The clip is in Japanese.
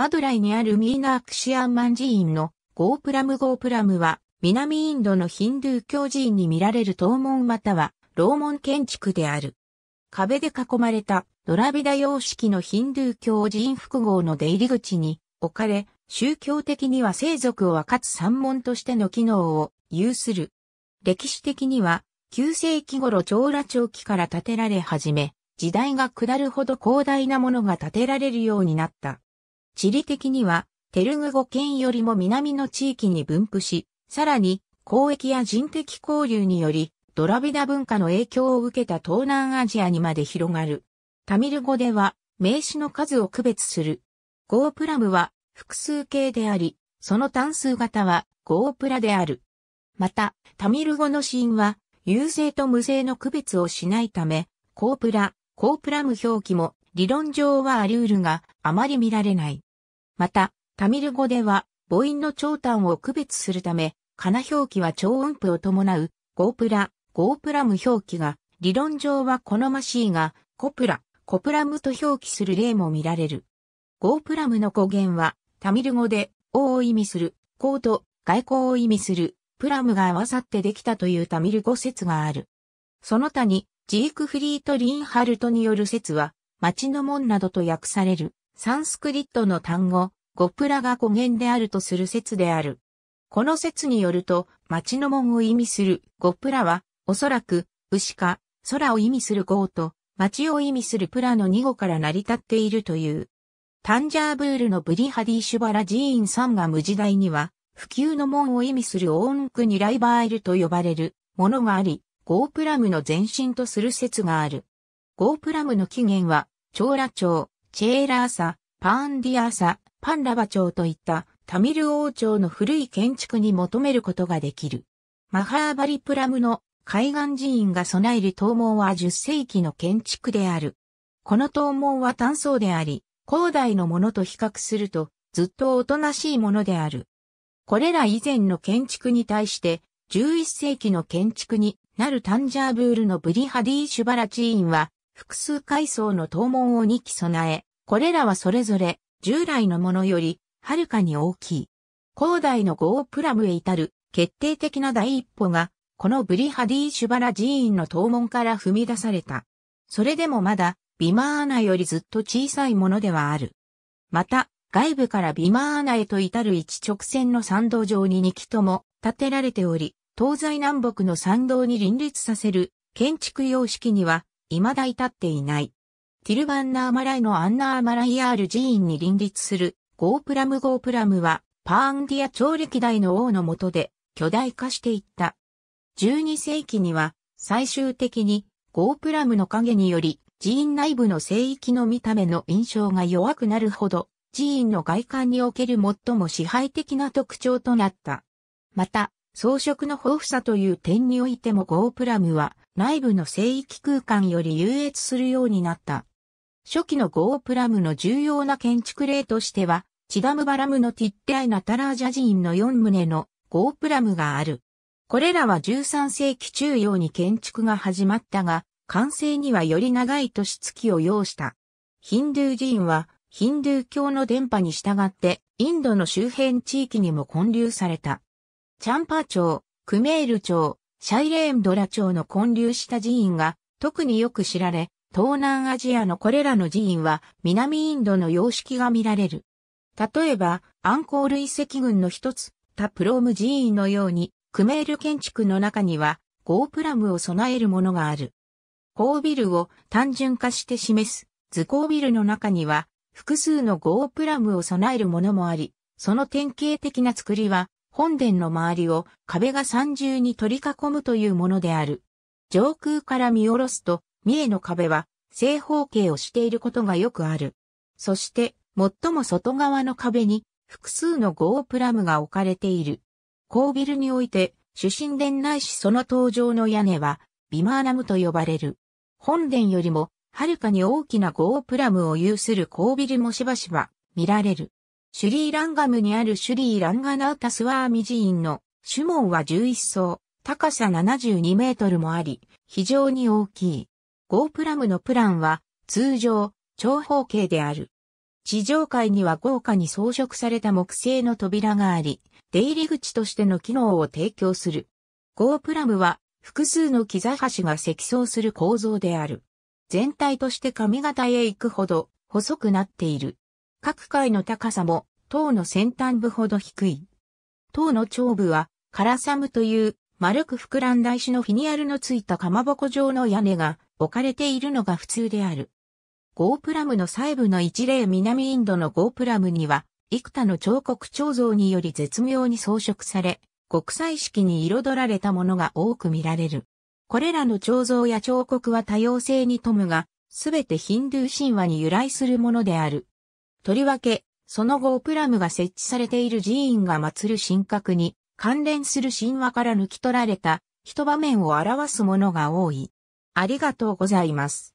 マドライにあるミーナークシアンマン寺院のゴープラムゴープラムは南インドのヒンドゥー教寺院に見られる東門または楼門建築である。壁で囲まれたドラビダ様式のヒンドゥー教寺院複合の出入り口に置かれ、宗教的には生族を分かつ三門としての機能を有する。歴史的には9世紀頃長羅長期から建てられ始め、時代が下るほど広大なものが建てられるようになった。地理的には、テルグ語圏よりも南の地域に分布し、さらに、交易や人的交流により、ドラビダ文化の影響を受けた東南アジアにまで広がる。タミル語では、名詞の数を区別する。ゴープラムは、複数形であり、その単数型は、ゴープラである。また、タミル語の子音は、有声と無声の区別をしないため、コープラ、コープラム表記も理論上はあり得るが、あまり見られない。また、タミル語では、母音の長短を区別するため、かな表記は超音符を伴う、ゴープラ、ゴープラム表記が、理論上は好ましいが、コプラ、コプラムと表記する例も見られる。ゴープラムの語源は、タミル語で、王を意味する、コート、外交を意味する、プラムが合わさってできたというタミル語説がある。その他に、ジークフリート・リンハルトによる説は、町の門などと訳される。サンスクリットの単語、ゴプラが語源であるとする説である。この説によると、町の門を意味するゴプラは、おそらく、牛か、空を意味するゴーと、町を意味するプラの二語から成り立っているという。タンジャーブールのブリハディシュバラ寺院さんが無時代には、普及の門を意味するオーンクにライバーエルと呼ばれるものがあり、ゴープラムの前身とする説がある。ゴープラムの起源は、長羅町、チェーラーサ、パンディアーサ、パンラバ朝といったタミル王朝の古い建築に求めることができる。マハーバリプラムの海岸寺院が備える東門は10世紀の建築である。この東門は単層であり、広代のものと比較するとずっとおとなしいものである。これら以前の建築に対して11世紀の建築になるタンジャーブールのブリハディ・シュバラ寺院は複数階層の東門を2基備え、これらはそれぞれ従来のものよりはるかに大きい。広大のゴープラムへ至る決定的な第一歩が、このブリハディ・シュバラ寺院の東門から踏み出された。それでもまだビマーナよりずっと小さいものではある。また、外部からビマーナへと至る一直線の参道上に2基とも建てられており、東西南北の参道に林立させる建築様式には未だ至っていない。ティルバンナーマライのアンナーマライアール寺院に林立するゴープラムゴープラムはパーンディア朝歴代の王の下で巨大化していった。12世紀には最終的にゴープラムの影により寺院内部の聖域の見た目の印象が弱くなるほど寺院の外観における最も支配的な特徴となった。また、装飾の豊富さという点においてもゴープラムは内部の聖域空間より優越するようになった。初期のゴープラムの重要な建築例としては、チダムバラムのティッテアイナタラージャ寺院の4棟のゴープラムがある。これらは13世紀中央に建築が始まったが、完成にはより長い年月を要した。ヒンドゥー寺院は、ヒンドゥー教の伝播に従って、インドの周辺地域にも建立された。チャンパー町、クメール町、シャイレーンドラ町の混流した寺院が特によく知られ、東南アジアのこれらの寺院は南インドの様式が見られる。例えば、アンコール遺跡群の一つ、タプローム寺院のように、クメール建築の中には、ゴープラムを備えるものがある。ゴービルを単純化して示す図工ビルの中には複数のゴープラムを備えるものもあり、その典型的な作りは本殿の周りを壁が三重に取り囲むというものである。上空から見下ろすと、三重の壁は正方形をしていることがよくある。そして、最も外側の壁に複数のゴープラムが置かれている。高ビルにおいて、主神殿ないしその登場の屋根は、ビマーナムと呼ばれる。本殿よりも、はるかに大きなゴープラムを有する高ビルもしばしば見られる。シュリーランガムにあるシュリーランガナウタスワーミ寺院の主門は11層、高さ72メートルもあり、非常に大きい。ゴープラムのプランは通常、長方形である。地上階には豪華に装飾された木製の扉があり、出入り口としての機能を提供する。ゴープラムは複数の木座橋が積層する構造である。全体として髪型へ行くほど細くなっている。各階の高さも塔の先端部ほど低い。塔の頂部は、カラサムという丸く膨らんだ石のフィニアルのついたかまぼこ状の屋根が置かれているのが普通である。ゴープラムの細部の一例南インドのゴープラムには、幾多の彫刻彫像により絶妙に装飾され、国際式に彩られたものが多く見られる。これらの彫像や彫刻は多様性に富むが、すべてヒンドゥー神話に由来するものである。とりわけ、その後プラムが設置されている寺院が祀る神格に関連する神話から抜き取られた一場面を表すものが多い。ありがとうございます。